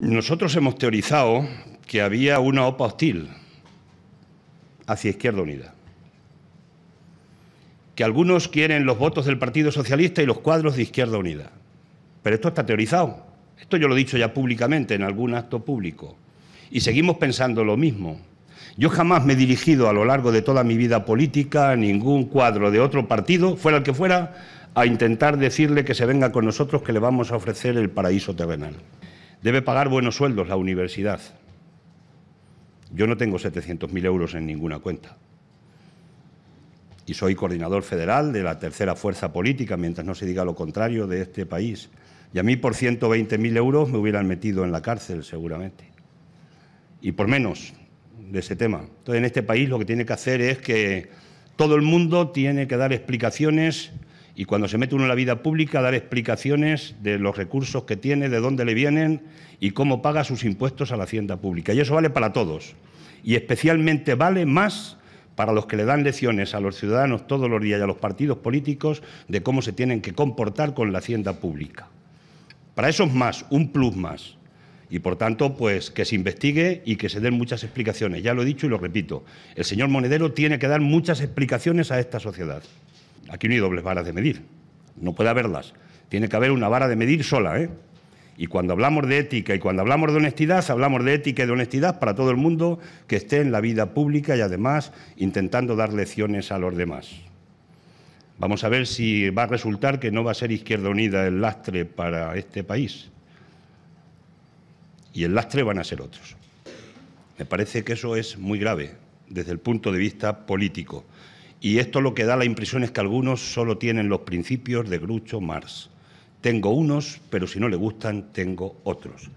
Nosotros hemos teorizado que había una OPA hostil hacia Izquierda Unida. Que algunos quieren los votos del Partido Socialista y los cuadros de Izquierda Unida. Pero esto está teorizado. Esto yo lo he dicho ya públicamente en algún acto público. Y seguimos pensando lo mismo. Yo jamás me he dirigido a lo largo de toda mi vida política a ningún cuadro de otro partido, fuera el que fuera, a intentar decirle que se venga con nosotros que le vamos a ofrecer el paraíso terrenal. Debe pagar buenos sueldos la universidad. Yo no tengo 700.000 euros en ninguna cuenta. Y soy coordinador federal de la tercera fuerza política, mientras no se diga lo contrario, de este país. Y a mí por 120.000 euros me hubieran metido en la cárcel, seguramente. Y por menos de ese tema. Entonces, en este país lo que tiene que hacer es que todo el mundo tiene que dar explicaciones y cuando se mete uno en la vida pública, dar explicaciones de los recursos que tiene, de dónde le vienen y cómo paga sus impuestos a la hacienda pública. Y eso vale para todos. Y especialmente vale más para los que le dan lecciones a los ciudadanos todos los días y a los partidos políticos de cómo se tienen que comportar con la hacienda pública. Para eso es más, un plus más. Y por tanto, pues que se investigue y que se den muchas explicaciones. Ya lo he dicho y lo repito. El señor Monedero tiene que dar muchas explicaciones a esta sociedad. Aquí no hay dobles varas de medir, no puede haberlas. Tiene que haber una vara de medir sola. ¿eh? Y cuando hablamos de ética y cuando hablamos de honestidad, hablamos de ética y de honestidad para todo el mundo que esté en la vida pública y además intentando dar lecciones a los demás. Vamos a ver si va a resultar que no va a ser Izquierda Unida el lastre para este país. Y el lastre van a ser otros. Me parece que eso es muy grave desde el punto de vista político. Y esto lo que da la impresión es que algunos solo tienen los principios de Grucho Marx. Tengo unos, pero si no le gustan, tengo otros.